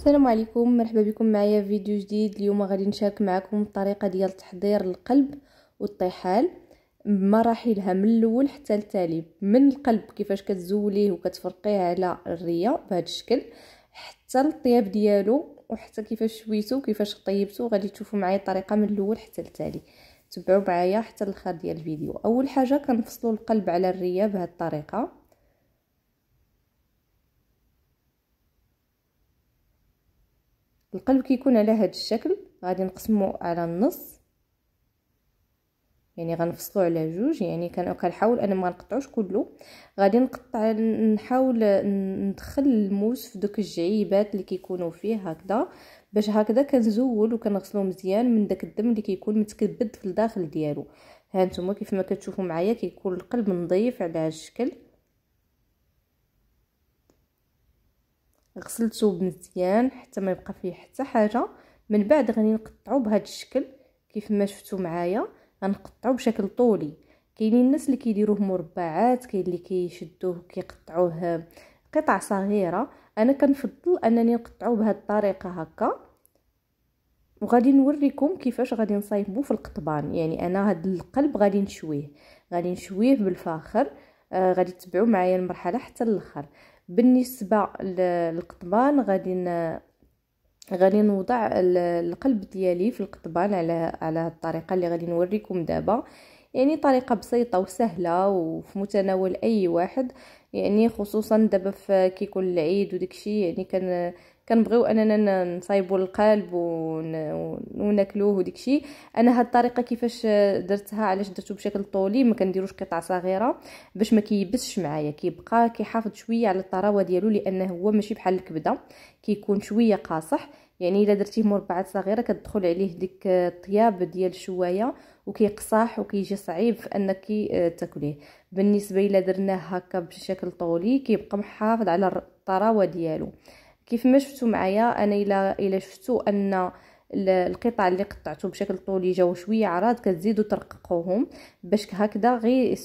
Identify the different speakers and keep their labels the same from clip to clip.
Speaker 1: السلام عليكم مرحبا بكم معايا في فيديو جديد اليوم غادي نشارك معكم الطريقه ديال تحضير القلب والطحال بمراحلها من الاول حتى التالي من القلب كيفاش كتزوليه وكتفرقيه على الريه بهذا الشكل حتى الطياب ديالو وحتى كيفاش شويتو كيفاش طيبتو غادي تشوفوا معايا الطريقه من الاول حتى التالي تبعوا معايا حتى الاخر ديال الفيديو اول حاجه كنفصلوا القلب على الريه بهذه الطريقه القلب كيكون على هذا الشكل غادي نقسمو على النص يعني غنفصلو على جوج يعني كنحاول انا ما نقطعوش كله غادي نقطع نحاول ندخل الموس في دوك الجعيبات اللي كيكونوا فيه هكذا باش هكذا كنزول وكنغسلو مزيان من داك الدم اللي كيكون متكبد في الداخل ديالو ها نتوما كيف ما كتشوفوا معايا كيكون القلب نظيف على هذا الشكل غسلته مزيان حتى ما يبقى فيه حتى حاجه من بعد غادي نقطعو بهذا الشكل كيف ما شفتوا معايا غنقطعو بشكل طولي كاينين الناس اللي كيديروه مربعات كاين اللي كيشدوه كيقطعوه قطع صغيره انا كنفضل انني نقطعو بهذه الطريقه هكا وغادي نوريكم كيفاش غادي نصايبو في القطبان يعني انا هذا القلب غادي نشويه غادي نشويه بالفاخر آه، غادي تبعوا معايا المرحله حتى الاخر بالنسبه للقطبان غادي غادي نوضع القلب ديالي في القطبان على على الطريقه اللي غادي نوريكم دابا يعني طريقه بسيطه وسهله وفي متناول اي واحد يعني خصوصا دابا في كيكون العيد وداكشي يعني كان كنبغيو اننا نصايبو القلب وناكلوه شي انا هاد الطريقه كيفاش درتها علاش درتو بشكل طولي ما كنديروش قطع صغيره باش ما كيبسش معايا كيبقى كيحافظ شويه على الطراوه ديالو لانه هو ماشي بحال الكبده كيكون شويه قاصح يعني الا درتيه مربعات صغيره كتدخل عليه ديك الطياب ديال الشوايه وكيقصاح وكيجي صعيب في انك تاكليه بالنسبه الا درناه هكا بشكل طولي كيبقى محافظ على الطراوه ديالو كيف ما شفتوا معايا انا الا الا شفتوا ان القطع اللي قطعته بشكل طولي جاو شويه عراض كتزيدوا ترققوهم باش هكذا غير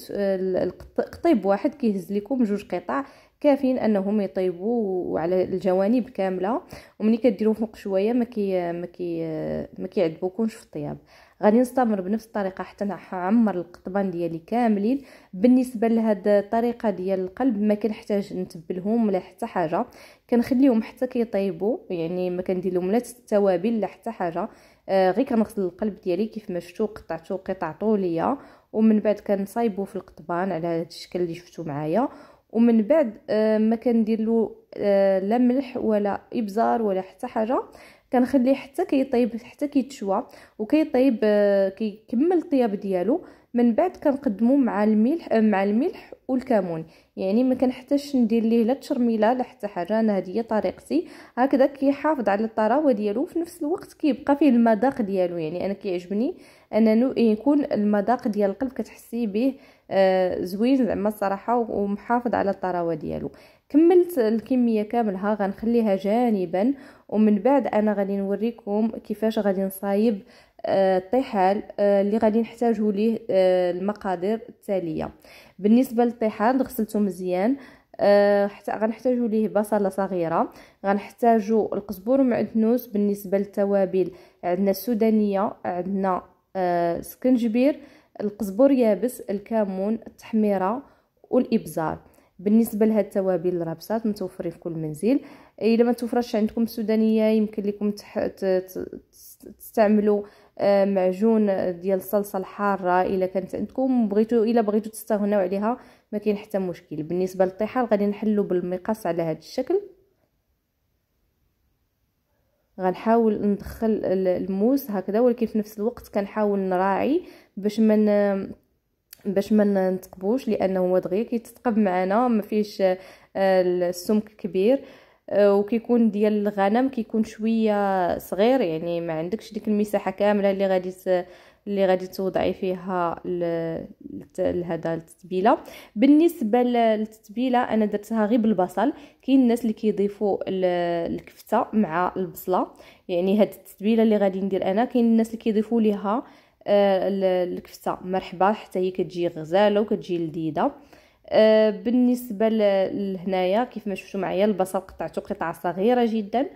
Speaker 1: القطيب واحد كيهز لكم جوج قطع كافيين انهم يطيبوا على الجوانب كامله ومني كديروا فوق شويه ما كي ما كي ما في الطياب غادي نستمر بنفس الطريقه حتى نعمر القطبان ديالي كاملين بالنسبه لهاد الطريقه ديال القلب ما كنحتاج نتبلهم ولا حتى حاجه كنخليهم حتى كيطيبوا يعني ما كندير لهم لا التوابل لا حتى حاجه آه غير كنغسل القلب ديالي كيف ما شفتوا قطعته قطع طوليه ومن بعد كنصايبو في القطبان على هذا الشكل اللي شفتوا معايا ومن بعد آه ما كندير له آه لا ملح ولا ابزار ولا حتى حاجه كنخليه حتى كيطيب حتى كيتشوى وكيطيب آه، كيكمل الطياب ديالو من بعد كنقدمو مع الملح آه، مع الملح والكمون يعني ما كنحتاجش ندير ليه لا تشرميله لا حتى حاجه انا هذه هي طريقتي هكذا كيحافظ على الطراوه ديالو وفي نفس الوقت كيبقى فيه المذاق ديالو يعني انا كيعجبني انه يكون المذاق ديال القلب كتحسي به آه زوين زعما الصراحه ومحافظ على الطراوه ديالو كملت الكميه كاملها غنخليها جانبا ومن بعد انا غادي نوريكم كيفاش غادي نصايب آه، الطحال آه، اللي غادي نحتاجو ليه آه، المقادير التاليه بالنسبه للطحال غسلته مزيان حتى غنحتاجو ليه بصله صغيره غنحتاجو القزبر ومعدنوس بالنسبه للتوابل عندنا السودانيه عندنا سكنجبير القزبر يابس الكمون التحميره والابزار بالنسبه لهاد التوابل الرابصات متوفرين في كل منزل الا ما توفرش عندكم السودانيه يمكن لكم تستعملوا آه، معجون ديال الصلصه الحاره الا كانت عندكم بغيتو الا بغيتو تستغناو عليها ما كاين حتى مشكل بالنسبه للطحال غادي نحلو بالمقص على هذا الشكل غنحاول ندخل الموس هكذا ولكن في نفس الوقت كنحاول نراعي باش ما باش ما نتقبوش لانه هو دغيا كيتثقب معنا ما فيهش آه، السمك كبير آه، وكيكون ديال الغنم كيكون شويه صغير يعني ما عندكش ديك المساحه كامله اللي غادي اللي غادي توضعي فيها لهذا التتبيله بالنسبه للتتبيله انا درتها غير بالبصل كاين الناس اللي كيضيفوا الكفته مع البصله يعني هاد التتبيله اللي غادي ندير انا كاين الناس اللي كيضيفوا ليها آه، الكفته مرحبا حتى هي كتجي غزاله وكتجي لذيذه آه، بالنسبه لهنايا كيف ما شفتوا معايا البصل قطعته قطع صغيره جدا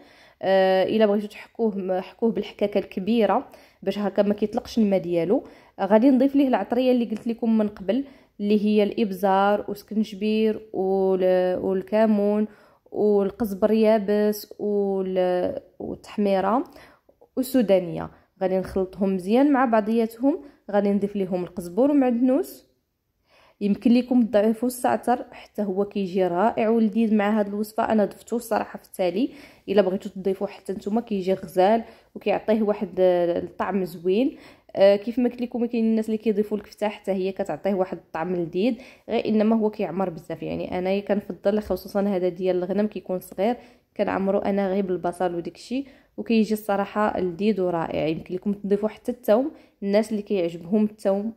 Speaker 1: آه، الا بغيتو تحكوه حكوه بالحكاكه الكبيره باش هكا ما كيطلقش الماء ديالو غادي نضيف ليه العطريه اللي قلت لكم من قبل اللي هي الابزار وسكنجبير والكمون والقزبر يابس والتحميره والسودانيه غادي نخلطهم مزيان مع بعضياتهم غادي نضيف ليهم القزبر ومعدنوس يمكن لكم تضيفوا السعتر حتى هو كيجي رائع ولذيذ مع هاد الوصفه انا ضفتو الصراحه في التالي الا بغيتو تضيفوا حتى نتوما كيجي غزال وكيعطيه واحد الطعم زوين آه كيف ما قلت لكم كاين الناس اللي كيضيفوا الكفته حتى هي كتعطيه واحد الطعم لذيذ غير انما هو كيعمر بزاف يعني انا كنفضل خصوصا هذا ديال الغنم كيكون صغير كنعمرو انا غير بالبصل وداكشي وكيجي الصراحه لذيذ ورائع يمكن لكم تضيفوا حتى التوم الناس اللي كيعجبهم التوم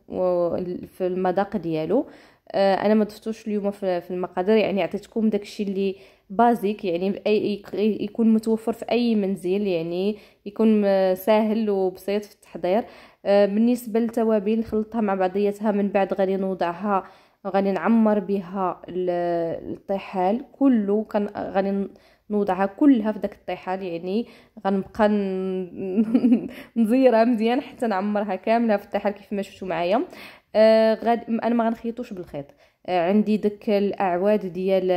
Speaker 1: في المذاق ديالو آه، انا ما ضفتوش اليوم في المقادير يعني عطيتكم داكشي اللي بازيك يعني اي يكون متوفر في اي منزل يعني يكون ساهل وبسيط في التحضير آه، بالنسبه للتوابل نخلطها مع بعضياتها من بعد غادي نوضعها غادي نعمر بها الطحال كله كان غادي نوضعها كلها في داك الطيحال يعني غنبقى نزيرها مزيان حتى نعمرها كامله في الطيحال كيف ما شفتوا معايا آه غاد انا ما غنخيطوش بالخيط آه عندي داك الاعواد ديال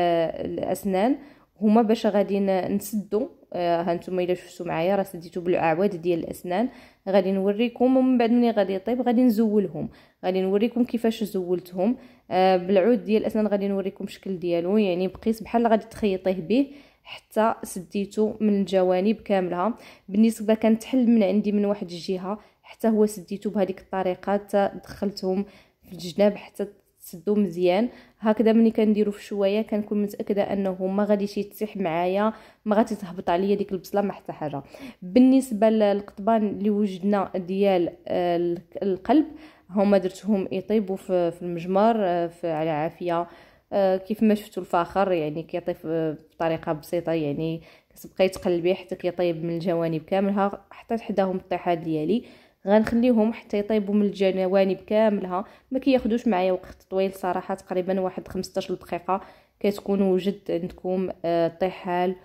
Speaker 1: الاسنان هما باش غادي نسدو آه، ها هانتوما الا شفتوا معايا راه سديتو بالاعواد ديال الاسنان غادي نوريكم ومن بعد ملي غادي يطيب غادي نزولهم غادي نوريكم كيفاش زولتهم آه، بالعود ديال الاسنان غادي نوريكم الشكل ديالو يعني بقيس بحال غادي تخيطيه به حتى سديتو من الجوانب كاملها بالنسبه كانت حل من عندي من واحد الجهه حتى هو سديتو بهذيك الطريقه حتى دخلتهم في الجناب حتى تسدو مزيان هكذا ملي كنديرو في شويه كنكون متاكده انه ما غاديش يتسح معايا ما غادي تهبط عليا ديك البصله ما حتى حاجه بالنسبه للقطبان اللي وجدنا ديال آه، القلب هما درتهم يطيبوا في المجمر آه، على عافيه آه، كيف ما شفتوا الفاخر يعني كيطيب آه، بطريقه بسيطه يعني كتبقاي تقلبي حتى كيطيب من الجوانب كاملها حتى حداهم الطحال ديالي غنخليهم حتى يطيبوا من الجوانب كاملها ما كياخذوش معايا وقت طويل صراحه تقريبا واحد 15 دقيقه كتكون وجدت عندكم آه، الطحال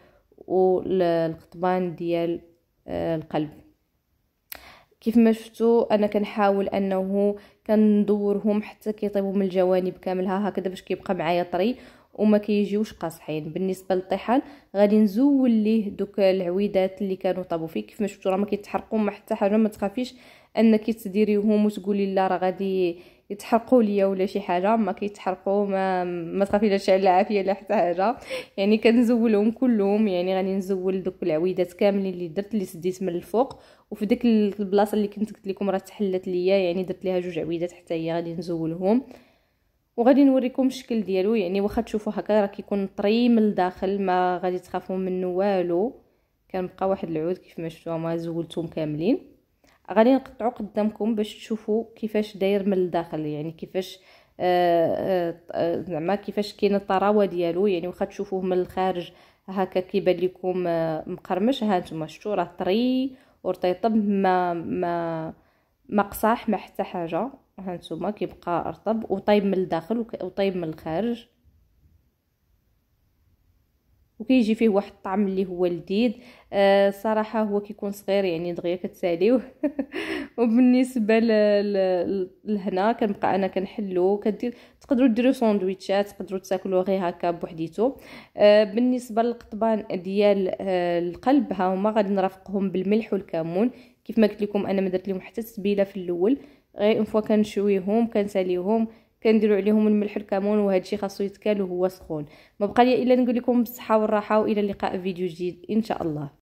Speaker 1: والقطبان ديال القلب كيف ما شفتوا انا كنحاول انه كندورهم حتى كيطيبوا من الجوانب كاملها هكذا باش كيبقى معايا طري وما كيجيوش قاصحين بالنسبه للطحال غادي نزول ليه دوك العويدات اللي كانوا طابو فيه كيف ما شفتوا راه ما كيتحرقوا ما حتى حاجه ما تخافيش انك تديريهم وتقولي لا راه غادي يتحرقوا ليا ولا شي حاجه ما كيتحرقوا ما ما تخافي لا شعل العافيه لا حتى حاجه يعني كنزولهم كلهم يعني غادي نزول دوك العويدات كاملين اللي درت اللي سديت من الفوق وفي ديك البلاصه اللي كنت قلت لكم راه تحلت ليا يعني درت ليها جوج عويدات حتى هي غادي نزولهم وغادي نوريكم الشكل ديالو يعني واخا تشوفوا هكا راه كيكون طري من الداخل ما غادي تخافوا منه والو كنبقى واحد العود كيف ما شفتوا ما زولتهم كاملين غادي نقطعو قدامكم باش تشوفوا كيفاش داير من الداخل يعني كيفاش آه، آه، آه، زعما كيفاش كاين الطراوه ديالو يعني واخا تشوفوه من الخارج هكا كيبان لكم مقرمش ها نتوما شفتوا راه طري ورطيطب ما ما مقصاح ما حتى حاجه ها نتوما كيبقى رطب وطيب من الداخل وطيب من الخارج وكيجي فيه واحد الطعم اللي هو لذيذ آه صراحه هو كيكون صغير يعني دغيا كتساليوه وبالنسبه لهنا كنبقى انا كنحلو كدير تقدروا ديروا ساندويتشات تقدروا تاكلوا غير هكا بوحديتو آه بالنسبه للقطبان ديال آه القلب ها هما غادي نرافقهم بالملح والكمون كيف ما قلت لكم انا ما درت لهم حتى تسبيله في الاول غير اون فوا كنشويهم كنساليهم كنديروا عليهم الملح الكمون وهذا الشيء خاصو يتكال وهو سخون ما بقى لي الا نقول لكم بالصحه والراحه والى اللقاء في فيديو جديد ان شاء الله